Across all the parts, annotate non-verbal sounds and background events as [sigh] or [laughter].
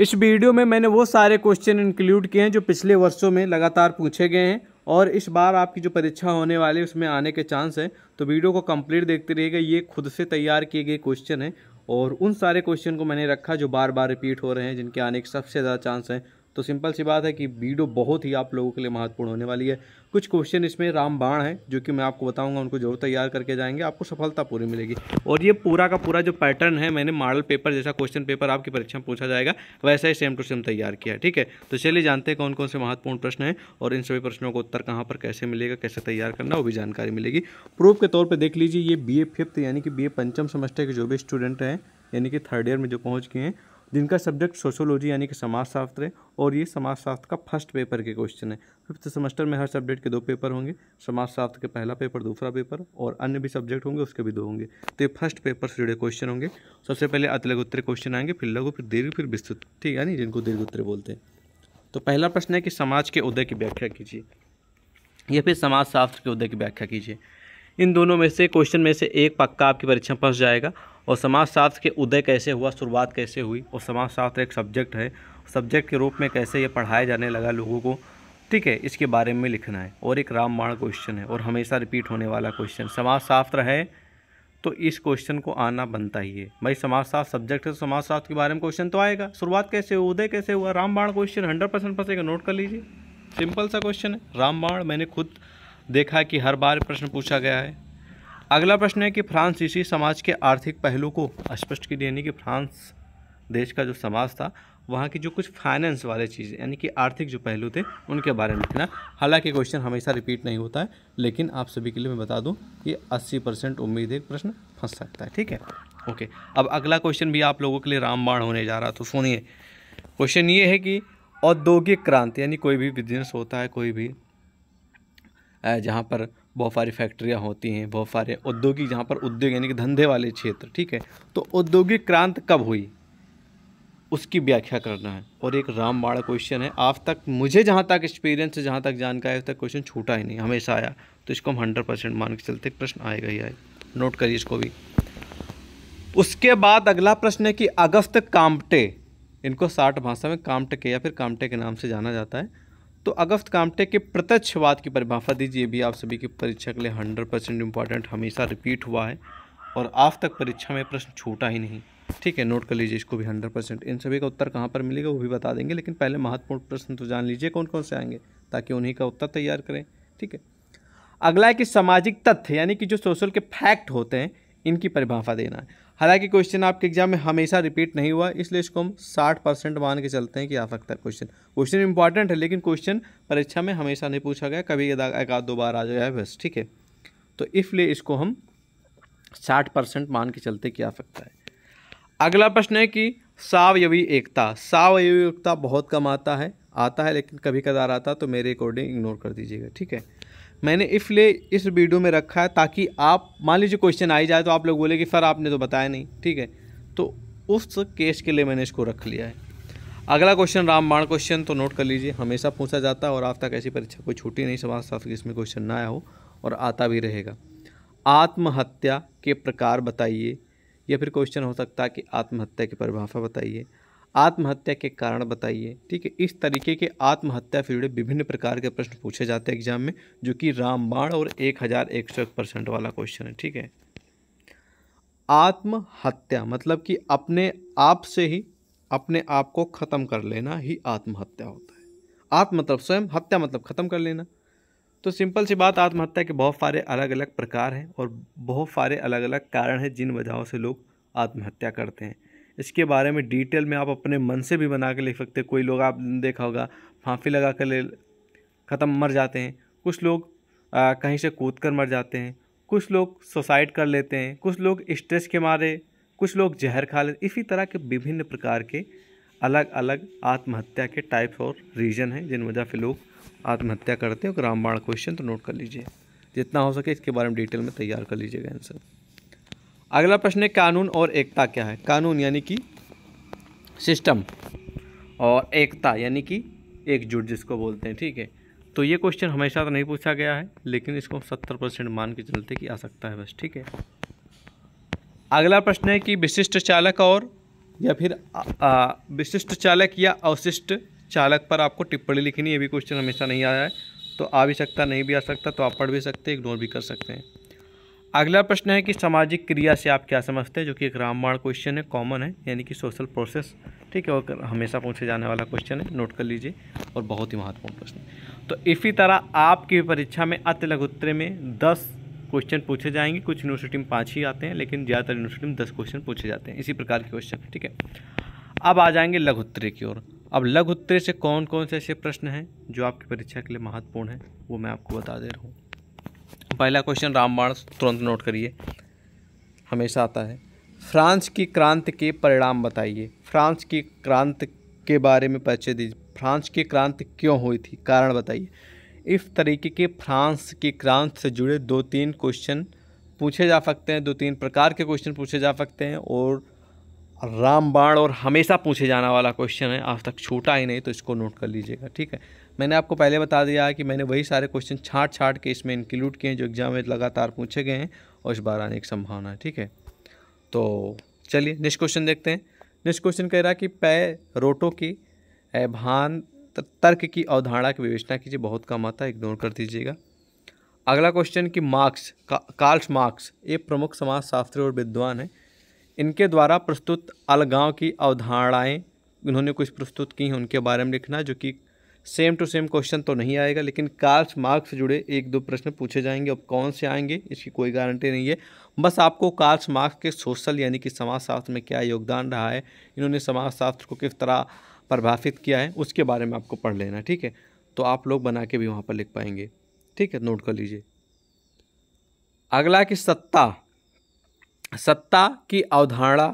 इस वीडियो में मैंने वो सारे क्वेश्चन इंक्लूड किए हैं जो पिछले वर्षों में लगातार पूछे गए हैं और इस बार आपकी जो परीक्षा होने वाली है उसमें आने के चांस हैं तो वीडियो को कंप्लीट देखते रहिएगा ये खुद से तैयार किए गए क्वेश्चन हैं और उन सारे क्वेश्चन को मैंने रखा जो बार बार रिपीट हो रहे हैं जिनके आने के सबसे ज़्यादा चांस हैं तो सिंपल सी बात है कि वीडियो बहुत ही आप लोगों के लिए महत्वपूर्ण होने वाली है कुछ क्वेश्चन इसमें रामबाण है जो कि मैं आपको बताऊंगा उनको जरूर तैयार करके जाएंगे आपको सफलता पूरी मिलेगी और ये पूरा का पूरा जो पैटर्न है मैंने मॉडल पेपर जैसा क्वेश्चन पेपर आपकी परीक्षा में पूछा जाएगा वैसा ही सेम टू सेम तैयार किया ठीक है तो चलिए जानते हैं कौन कौन से महत्वपूर्ण प्रश्न है और इन सभी प्रश्नों का उत्तर कहाँ पर कैसे मिलेगा कैसे तैयार करना वो भी जानकारी मिलेगी प्रूफ के तौर पर देख लीजिए ये बी ए फिफ्थ यानी कि बी ए पंचम सेमेस्टर के जो भी स्टूडेंट हैं यानी कि थर्ड ईयर में जो पहुँच गए हैं जिनका सब्जेक्ट सोशोलॉजी यानी कि समाजशास्त्र है और ये समाजशास्त्र का फर्स्ट पेपर के क्वेश्चन है फिफ्थ सेमेस्टर में हर सब्जेक्ट के दो पेपर होंगे समाजशास्त्र के पहला पेपर दूसरा पेपर और अन्य भी सब्जेक्ट होंगे उसके भी दो होंगे तो ये फर्स्ट पेपर से जुड़े क्वेश्चन होंगे सबसे पहले अतलग उत्तर क्वेश्चन आएंगे फिर लघु फिर दीर्घ फिर विस्तृत ठीक है नी जिनको दीर्घ उत्तर बोलते हैं तो पहला प्रश्न है कि समाज के उदय की व्याख्या कीजिए या फिर समाजशास्त्र के उदय की व्याख्या कीजिए इन दोनों में से क्वेश्चन में से एक पक्का आपकी परीक्षा में फंस जाएगा और समाजशास्त्र के उदय कैसे हुआ शुरुआत कैसे हुई और समाजशास्त्र एक सब्जेक्ट है सब्जेक्ट के रूप में कैसे ये पढ़ाया जाने लगा लोगों को ठीक है इसके बारे में लिखना है और एक रामबाण क्वेश्चन है और हमेशा रिपीट होने वाला क्वेश्चन समाजशास्त्र है तो इस क्वेश्चन को आना बनता ही है भाई समाजशास्त्र सब्जेक्ट है तो समाजशास्त्र के बारे में क्वेश्चन तो आएगा शुरुआत कैसे हुआ उदय कैसे हुआ रामबाण क्वेश्चन हंड्रेड परसेंट फंसेगा नोट कर लीजिए सिंपल सा क्वेश्चन है रामबाण मैंने खुद देखा कि हर बार प्रश्न पूछा गया है अगला प्रश्न है कि फ्रांसीसी समाज के आर्थिक पहलू को स्पष्ट की यानी कि फ्रांस देश का जो समाज था वहाँ की जो कुछ फाइनेंस वाले चीज़ यानी कि आर्थिक जो पहलू थे उनके बारे में लिखना हालांकि क्वेश्चन हमेशा रिपीट नहीं होता है लेकिन आप सभी के लिए मैं बता दूं कि 80 परसेंट उम्मीद है प्रश्न फंस सकता है ठीक है ओके अब अगला क्वेश्चन भी आप लोगों के लिए रामबाण होने जा रहा तो सुनिए क्वेश्चन ये है कि औद्योगिक क्रांति यानी कोई भी बिजनेस होता है कोई भी जहाँ पर बहुत सारी फैक्ट्रियाँ होती हैं बहुत सारे औद्योगिक जहाँ पर उद्योग यानी कि धंधे वाले क्षेत्र ठीक है तो औद्योगिक क्रांति कब हुई उसकी व्याख्या करना है और एक रामबाड़ा क्वेश्चन है आप तक मुझे जहाँ तक एक्सपीरियंस है जहाँ तक जानकारी तक क्वेश्चन छूटा ही नहीं हमेशा आया तो इसको हम हंड्रेड परसेंट मान के चलते प्रश्न आएगा ही आए नोट करिए इसको भी उसके बाद अगला प्रश्न है कि अगस्त कामटे इनको साठ भाषा में कामटे या फिर कामटे के नाम से जाना जाता है तो अगस्त कामटे के प्रत्यक्षवाद की परिभाषा दीजिए भी आप सभी की परीक्षा के लिए हंड्रेड परसेंट इम्पॉर्टेंट हमेशा रिपीट हुआ है और आज तक परीक्षा में प्रश्न छूटा ही नहीं ठीक है नोट कर लीजिए इसको भी हंड्रेड परसेंट इन सभी का उत्तर कहाँ पर मिलेगा वो भी बता देंगे लेकिन पहले महत्वपूर्ण प्रश्न तो जान लीजिए कौन कौन से आएंगे ताकि उन्हीं का उत्तर तैयार करें ठीक है अगला है कि सामाजिक तथ्य यानी कि जो सोशल के फैक्ट होते हैं इनकी परिभाषा देना है हालांकि क्वेश्चन आपके एग्जाम में हमेशा रिपीट नहीं हुआ इसलिए इसको हम साठ परसेंट मान के चलते हैं कि आ सकता है क्वेश्चन क्वेश्चन इंपॉर्टेंट है लेकिन क्वेश्चन परीक्षा में हमेशा नहीं पूछा गया कभी एक आध दो बार आ जाए बस ठीक है तो इसलिए इसको हम साठ परसेंट मान के चलते कि आ सकता है अगला प्रश्न है कि सावयवी एकता सावयवी एकता बहुत कम आता है आता है लेकिन कभी कदार आता तो मेरे अकॉर्डिंग इग्नोर कर दीजिएगा ठीक है मैंने इसलिए इस वीडियो में रखा है ताकि आप मान लीजिए क्वेश्चन आई जाए तो आप लोग बोले कि सर आपने तो बताया नहीं ठीक है तो उस केस के लिए मैंने इसको रख लिया है अगला क्वेश्चन रामबाण क्वेश्चन तो नोट कर लीजिए हमेशा पूछा जाता है और आप तक ऐसी परीक्षा कोई छूटी नहीं समाज साफ कि इसमें क्वेश्चन ना आया हो और आता भी रहेगा आत्महत्या के प्रकार बताइए या फिर क्वेश्चन हो सकता है कि आत्महत्या की परिभाषा बताइए आत्महत्या के कारण बताइए ठीक है इस तरीके के आत्महत्या से जुड़े विभिन्न प्रकार के प्रश्न पूछे जाते हैं एग्जाम में जो कि रामबाण और एक हज़ार एक सौ एक परसेंट वाला क्वेश्चन है ठीक है आत्महत्या मतलब कि अपने आप से ही अपने आप को ख़त्म कर लेना ही आत्महत्या होता है आत्म मतलब स्वयं हत्या मतलब ख़त्म कर लेना तो सिंपल सी बात आत्महत्या के बहुत सारे अलग अलग प्रकार हैं और बहुत सारे अलग अलग कारण हैं जिन वजहों से लोग आत्महत्या करते हैं इसके बारे में डिटेल में आप अपने मन से भी बना के लिख सकते कोई लोग आप देखा होगा फांसी लगा कर ले ख़त्म मर जाते हैं कुछ लोग आ, कहीं से कूद कर मर जाते हैं कुछ लोग सुसाइड कर लेते हैं कुछ लोग स्ट्रेस के मारे कुछ लोग जहर खा लेते इसी तरह के विभिन्न प्रकार के अलग अलग आत्महत्या के टाइप और रीजन हैं जिन वजह से लोग आत्महत्या करते हैं और रामबाण क्वेश्चन तो नोट कर लीजिए जितना हो सके इसके बारे में डिटेल में तैयार कर लीजिएगा आंसर अगला प्रश्न है कानून और एकता क्या है कानून यानी कि सिस्टम और एकता यानी कि एकजुट जिसको बोलते हैं ठीक है तो ये क्वेश्चन हमेशा तो नहीं पूछा गया है लेकिन इसको सत्तर परसेंट मान के चलते कि आ सकता है बस ठीक है अगला प्रश्न है कि विशिष्ट चालक और या फिर विशिष्ट चालक या अवशिष्ट चालक पर आपको टिप्पणी लिखनी ये भी क्वेश्चन हमेशा नहीं आया है तो आ भी सकता नहीं भी आ सकता तो आप पढ़ भी सकते इग्नोर भी कर सकते हैं अगला प्रश्न है कि सामाजिक क्रिया से आप क्या समझते हैं जो कि एक रामबाण क्वेश्चन है कॉमन है यानी कि सोशल प्रोसेस ठीक है और हमेशा पूछे जाने वाला क्वेश्चन है नोट कर लीजिए और बहुत ही महत्वपूर्ण प्रश्न तो इसी तरह आपकी परीक्षा में अति लघुत्तरे में दस क्वेश्चन पूछे जाएंगे कुछ यूनिवर्सिटी में पाँच ही आते हैं लेकिन ज़्यादातर यूनिवर्सिटी में दस क्वेश्चन पूछे जाते हैं इसी प्रकार के क्वेश्चन ठीक है अब आ जाएंगे लघुत्तरे की ओर अब लघुत्तरे से कौन कौन से ऐसे प्रश्न हैं जो आपकी परीक्षा के लिए महत्वपूर्ण है वो मैं आपको बता दे रहा हूँ पहला क्वेश्चन रामबाण तुरंत नोट करिए हमेशा आता है फ्रांस की क्रांति के परिणाम बताइए फ्रांस की क्रांति के बारे में परिचय दीजिए फ्रांस की क्रांति क्यों हुई थी कारण बताइए इस तरीके के फ्रांस की क्रांति से जुड़े दो तीन क्वेश्चन पूछे जा सकते हैं दो तीन प्रकार के क्वेश्चन पूछे जा सकते हैं और रामबाण और हमेशा पूछे जाने वाला क्वेश्चन है आज तक छूटा ही नहीं तो इसको नोट कर लीजिएगा ठीक है मैंने आपको पहले बता दिया कि मैंने वही सारे क्वेश्चन छाट छाट के इसमें इंक्लूड किए हैं जो एग्ज़ाम में लगातार पूछे गए हैं और इस बार आने की संभावना है ठीक है तो चलिए नेक्स्ट क्वेश्चन देखते हैं नेक्स्ट क्वेश्चन कह रहा कि पै रोटो की भान तर्क की अवधारणा की विवेचना कीजिए बहुत कम आता है इग्नोर कर दीजिएगा अगला क्वेश्चन कि मार्क्स का, कार्ल्स मार्क्स एक प्रमुख समाज शास्त्री और विद्वान है इनके द्वारा प्रस्तुत अलगाव की अवधारणाएँ इन्होंने कुछ प्रस्तुत की हैं उनके बारे में लिखना जो कि सेम टू सेम क्वेश्चन तो नहीं आएगा लेकिन कार्स मार्क्स से जुड़े एक दो प्रश्न पूछे जाएंगे अब कौन से आएंगे इसकी कोई गारंटी नहीं है बस आपको कार्स मार्क्स के सोशल यानी कि समाजशास्त्र में क्या योगदान रहा है इन्होंने समाजशास्त्र को किस तरह प्रभावित किया है उसके बारे में आपको पढ़ लेना ठीक है तो आप लोग बना के भी वहाँ पर लिख पाएंगे ठीक है नोट कर लीजिए अगला कि सत्ता सत्ता की अवधारणा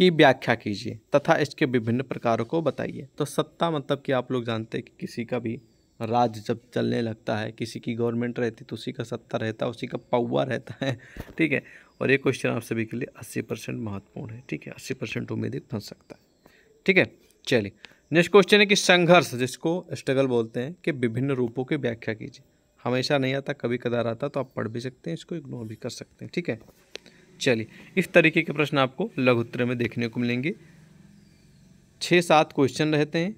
की व्याख्या कीजिए तथा इसके विभिन्न प्रकारों को बताइए तो सत्ता मतलब कि आप लोग जानते हैं कि किसी का भी राज जब चलने लगता है किसी की गवर्नमेंट रहती तो उसी का सत्ता रहता है उसी का पौवा रहता है [laughs] ठीक है और ये क्वेश्चन आप सभी के लिए अस्सी परसेंट महत्वपूर्ण है ठीक है अस्सी परसेंट उम्मीद फंस सकता है ठीक है चलिए नेक्स्ट क्वेश्चन है कि संघर्ष जिसको स्ट्रगल बोलते हैं कि विभिन्न रूपों की व्याख्या कीजिए हमेशा नहीं आता कभी कदार आता तो आप पढ़ भी सकते हैं इसको इग्नोर भी कर सकते हैं ठीक है चलिए इस तरीके के प्रश्न आपको लघु उत्तर में देखने को मिलेंगे छः सात क्वेश्चन रहते हैं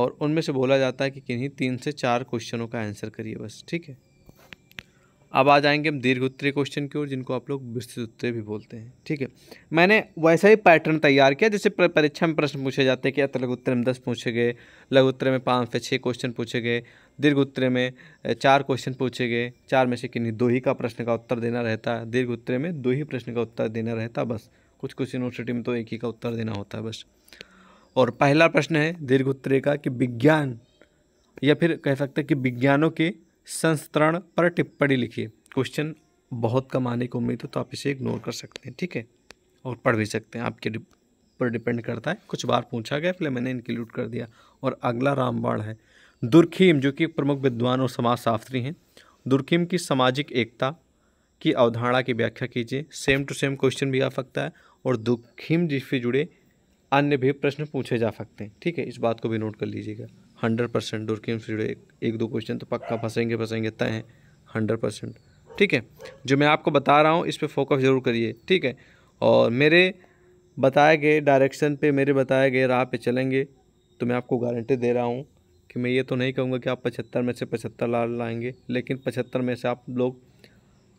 और उनमें से बोला जाता है कि किन्हीं तीन से चार क्वेश्चनों का आंसर करिए बस ठीक है अब आ जाएंगे हम दीर्घ उत्तरीय क्वेश्चन की ओर जिनको आप लोग विस्तृत उत्तरीय भी बोलते हैं ठीक है मैंने वैसा ही पैटर्न तैयार किया जैसे परीक्षा में प्रश्न पूछे जाते हैं कि अत लघु उत्तर में दस पूछे गए लघु उत्तर में पाँच से छः क्वेश्चन पूछे गए दीर्घ उत्तर में चार क्वेश्चन पूछे गए चार में से किन्हीं दो ही का प्रश्न का उत्तर देना रहता है दीर्घ उत्तर में दो ही प्रश्न का उत्तर देना रहता बस कुछ कुछ यूनिवर्सिटी में तो एक ही का उत्तर देना होता है बस और पहला प्रश्न है दीर्घ उत्तरीय का कि विज्ञान या फिर कह सकते हैं कि विज्ञानों के संस्करण पर टिप्पणी लिखिए क्वेश्चन बहुत कम आने की उम्मीद हो तो आप इसे इग्नोर कर सकते हैं ठीक है और पढ़ भी सकते हैं आपके पर डिपेंड करता है कुछ बार पूछा गया इसलिए मैंने इंक्लूड कर दिया और अगला रामबाण है दुर्खीम जो कि प्रमुख विद्वान और समाज शास्त्री हैं दुर्खीम की सामाजिक एकता की अवधारणा की व्याख्या कीजिए सेम टू सेम क्वेश्चन भी आ सकता है और दुर्खीम जिससे जुड़े अन्य भी प्रश्न पूछे जा सकते हैं ठीक है इस बात को भी नोट कर लीजिएगा हंड्रेड परसेंट डोरकी फ्रीडो एक, एक दो क्वेश्चन तो पक्का फंसेंगे फंसेंगे तय हैं हंड्रेड परसेंट ठीक है जो मैं आपको बता रहा हूँ इस पर फोकस ज़रूर करिए ठीक है और मेरे बताए गए डायरेक्शन पे मेरे बताए गए राह पे चलेंगे तो मैं आपको गारंटी दे रहा हूँ कि मैं ये तो नहीं कहूँगा कि आप पचहत्तर में से पचहत्तर ला लाएंगे लेकिन पचहत्तर में से आप लोग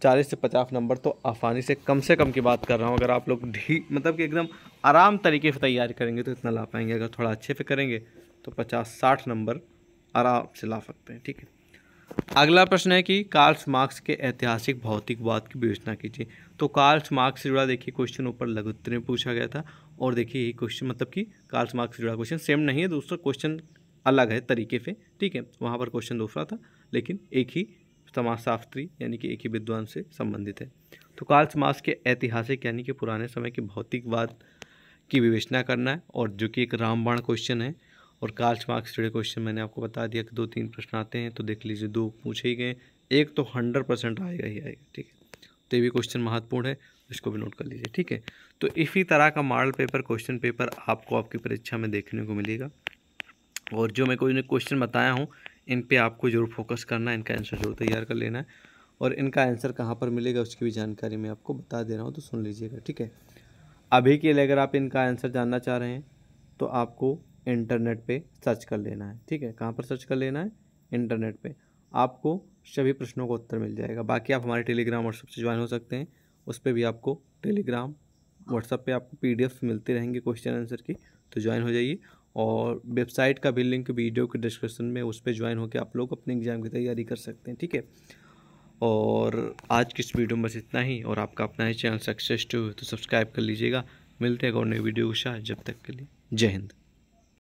चालीस से पचास नंबर तो आसानी से कम से कम की बात कर रहा हूँ अगर आप लोग ढी मतलब कि एकदम आराम तरीके से तैयारी करेंगे तो इतना ला पाएंगे अगर थोड़ा अच्छे से करेंगे तो पचास साठ नंबर आराम से ला सकते हैं ठीक है अगला प्रश्न है कि कार्ल्स मार्क्स के ऐतिहासिक भौतिकवाद की विवेचना कीजिए तो कार्ल्स मार्क्स से जुड़ा देखिए क्वेश्चन ऊपर लघुत्तर में पूछा गया था और देखिए ये क्वेश्चन मतलब कि कार्ल्स मार्क्स से जुड़ा क्वेश्चन सेम नहीं है दूसरा क्वेश्चन अलग है तरीके से ठीक है वहाँ पर क्वेश्चन दूसरा था लेकिन एक ही समाजशास्त्री यानी कि एक ही विद्वान से संबंधित है तो कार्ल्स मार्क्स के ऐतिहासिक यानी कि पुराने समय के भौतिकवाद की विवेचना करना है और जो कि एक रामबाण क्वेश्चन है और कार्च मार्क्स जुड़े क्वेश्चन मैंने आपको बता दिया कि दो तीन प्रश्न आते हैं तो देख लीजिए दो पूछे ही गए एक तो हंड्रेड परसेंट आएगा ही आएगा ठीक है तो ये भी क्वेश्चन महत्वपूर्ण है इसको भी नोट कर लीजिए ठीक है तो इसी तरह का मॉडल पेपर क्वेश्चन पेपर आपको आपकी परीक्षा में देखने को मिलेगा और जो मैं कोई क्वेश्चन बताया हूँ इन पर आपको जरूर फोकस करना है इनका आंसर जरूर तैयार कर लेना है और इनका आंसर कहाँ पर मिलेगा उसकी भी जानकारी मैं आपको बता दे रहा हूँ तो सुन लीजिएगा ठीक है अभी के लिए अगर आप इनका आंसर जानना चाह रहे हैं तो आपको इंटरनेट पे सर्च कर लेना है ठीक है कहाँ पर सर्च कर लेना है इंटरनेट पे आपको सभी प्रश्नों का उत्तर मिल जाएगा बाकी आप हमारे टेलीग्राम व्हाट्सअप से ज्वाइन हो सकते हैं उस पर भी आपको टेलीग्राम व्हाट्सअप पे आपको पी मिलते रहेंगे क्वेश्चन आंसर की तो ज्वाइन हो जाइए और वेबसाइट का भी लिंक वीडियो के डिस्क्रिप्शन में उस पर ज्वाइन होकर आप लोग अपने एग्ज़ाम की तैयारी कर सकते हैं ठीक है और आज की इस वीडियो में बस इतना ही और आपका अपना ही चैनल सक्सेस टू तो सब्सक्राइब कर लीजिएगा मिलते हैं और नई वीडियो के साथ जब तक के लिए जय हिंद